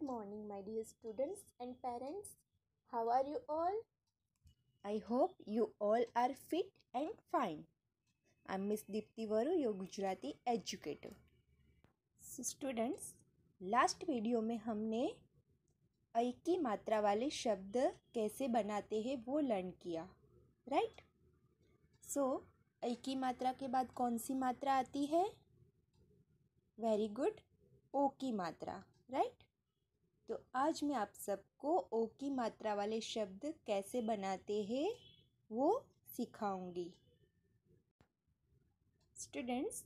Good morning, my dear students and parents. How are you all? I hope you all are fit and fine. I'm Miss Deepti Varu, your Gujarati educator. So students, last video में हमने ऐ की मात्रा वाले शब्द कैसे बनाते हैं वो लर्न किया राइट सो ऐ की मात्रा के बाद कौन सी मात्रा आती है वेरी गुड ओ की मात्रा राइट तो आज मैं आप सबको ओ की मात्रा वाले शब्द कैसे बनाते हैं वो सिखाऊंगी स्टूडेंट्स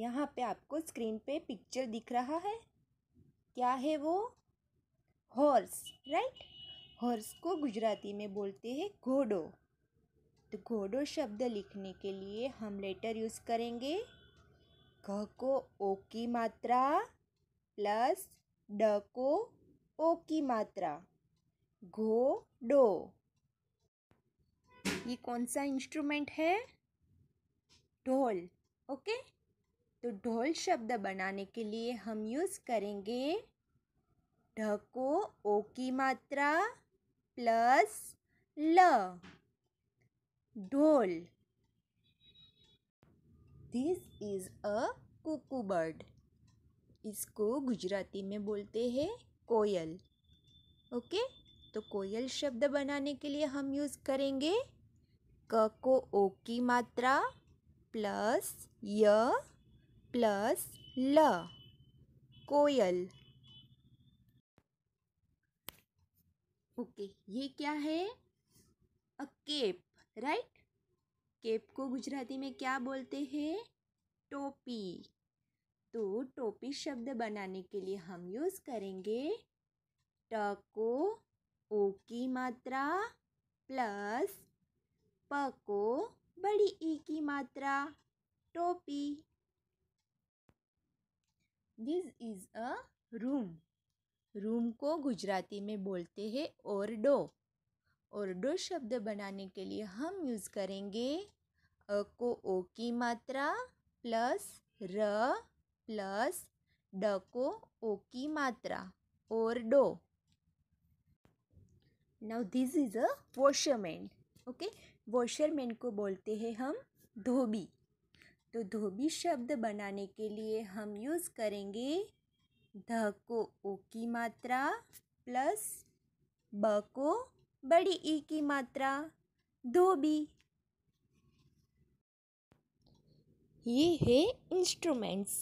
यहाँ पे आपको स्क्रीन पे पिक्चर दिख रहा है क्या है वो हॉर्स राइट हॉर्स को गुजराती में बोलते हैं घोड़ो तो घोड़ो शब्द लिखने के लिए हम लेटर यूज़ करेंगे घ को ओ की मात्रा प्लस ड को ओ की मात्रा घो डो ये कौन सा इंस्ट्रूमेंट है ढोल ओके तो ढोल शब्द बनाने के लिए हम यूज़ करेंगे ढ को ओ की मात्रा प्लस ल ढोल this is a cuckoo bird इसको गुजराती में बोलते हैं कोयल ओके तो कोयल शब्द बनाने के लिए हम यूज़ करेंगे क को ओ की मात्रा प्लस य प्लस ल कोयल ओके ये क्या है अ केप राइट केप को गुजराती में क्या बोलते हैं टोपी तो टोपी शब्द बनाने के लिए हम यूज़ करेंगे ट को ओ की मात्रा प्लस प को बड़ी ई की मात्रा टोपी this is a room room को गुजराती में बोलते हैं ओरडो ओरडो शब्द बनाने के लिए हम यूज़ करेंगे अ को ओ की मात्रा प्लस र प्लस डको ओ की मात्रा और डो now this is a washerman okay washerman को बोलते हैं हम धोबी तो धोबी शब्द बनाने के लिए हम यूज़ करेंगे ध को ओ की मात्रा प्लस ब को बड़ी ई की मात्रा धोबी ये है इंस्ट्रूमेंट्स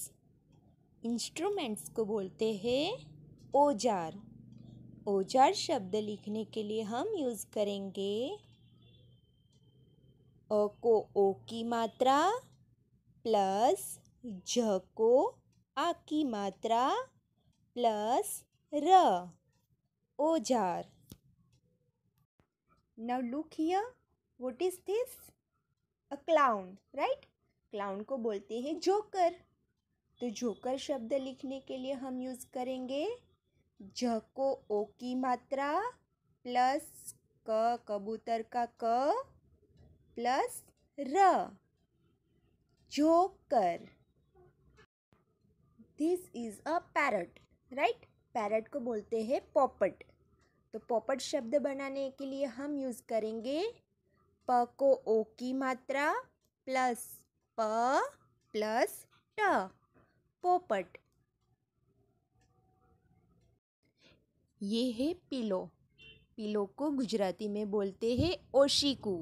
इंस्ट्रूमेंट्स को बोलते हैं औजार औजार शब्द लिखने के लिए हम यूज़ करेंगे अ को ओ की मात्रा प्लस ज को आ की मात्रा प्लस र ओजार now look here what is this a clown right clown को बोलते हैं जोकर तो जोकर शब्द लिखने के लिए हम यूज़ करेंगे ज को ओ की मात्रा प्लस क कबूतर का क प्लस र जोकर this is a parrot right parrot को बोलते हैं पॉपट तो पॉपट शब्द बनाने के लिए हम यूज़ करेंगे प को ओ की मात्रा प्लस प प्लस ट पोपट ये है पिलो पिलो को गुजराती में बोलते हैं ओशिकू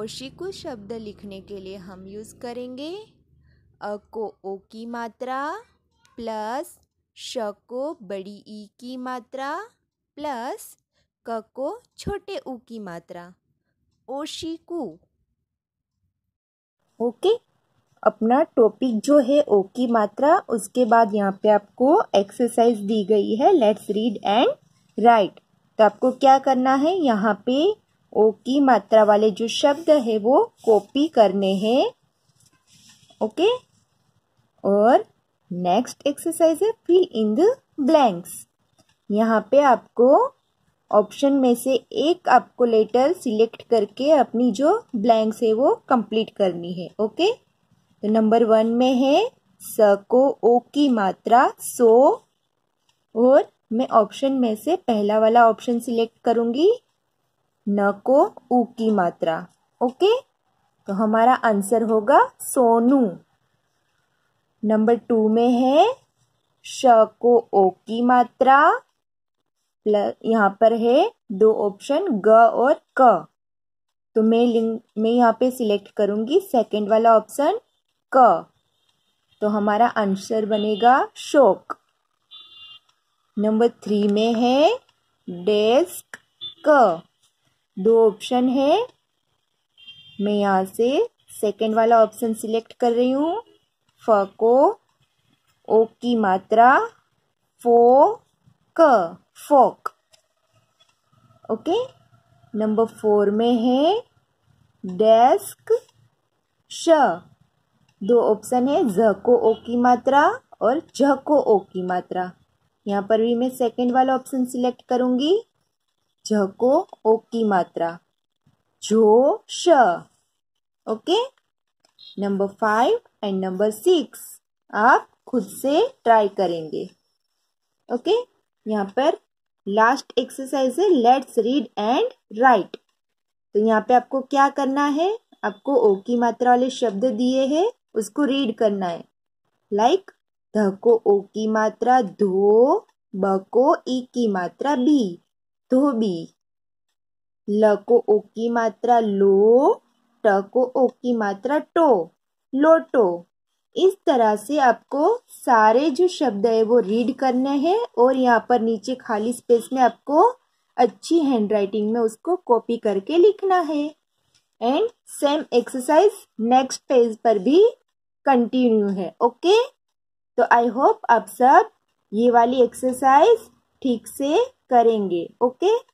ओशिकू शब्द लिखने के लिए हम यूज़ करेंगे अ को ओ की मात्रा प्लस श को बड़ी ई की मात्रा प्लस क को छोटे ऊ की मात्रा ओशिकू ओके अपना टॉपिक जो है ओ की मात्रा उसके बाद यहाँ पे आपको एक्सरसाइज दी गई है लेट्स रीड एंड राइट तो आपको क्या करना है यहाँ पे ओ की मात्रा वाले जो शब्द है वो कॉपी करने हैं ओके और नेक्स्ट एक्सरसाइज है फिल इन द ब्लैंक्स यहाँ पे आपको ऑप्शन में से एक आपको लेटर सिलेक्ट करके अपनी जो ब्लैंक्स है वो कंप्लीट करनी है ओके तो नंबर वन में है स को ओ की मात्रा सो और मैं ऑप्शन में से पहला वाला ऑप्शन सिलेक्ट करूंगी न को ऊ की मात्रा ओके तो हमारा आंसर होगा सोनू नंबर टू में है श को ओ की मात्रा प्लस यहाँ पर है दो ऑप्शन ग और क तो मैं लिंग मैं यहाँ पे सिलेक्ट करूंगी सेकंड वाला ऑप्शन क तो हमारा आंसर बनेगा शोक नंबर थ्री में है डेस्क क दो ऑप्शन है मैं यहाँ से सेकेंड वाला ऑप्शन सिलेक्ट कर रही हूँ फ को ओ की मात्रा फो क फोक ओके नंबर फोर में है डेस्क श दो ऑप्शन है ज को ओ की मात्रा और ज को ओ की मात्रा यहाँ पर भी मैं सेकंड वाला ऑप्शन सिलेक्ट करूँगी ज को ओ की मात्रा जो श okay number five and number six आप खुद से ट्राई करेंगे ओके यहाँ पर लास्ट एक्सरसाइज है लेट्स रीड एंड राइट तो यहाँ पे आपको क्या करना है आपको ओ की मात्रा वाले शब्द दिए हैं उसको रीड करना है लाइक ध को ओ की मात्रा धो ब को ई की मात्रा बी धोबी ल को ओ की मात्रा लो ट को ओ की मात्रा टो लोटो इस तरह से आपको सारे जो शब्द है वो रीड करने हैं और यहाँ पर नीचे खाली स्पेस में आपको अच्छी हैंड राइटिंग में उसको कॉपी करके लिखना है and same exercise next page पर भी कंटिन्यू है ओके तो आई होप आप सब ये वाली एक्सरसाइज ठीक से करेंगे ओके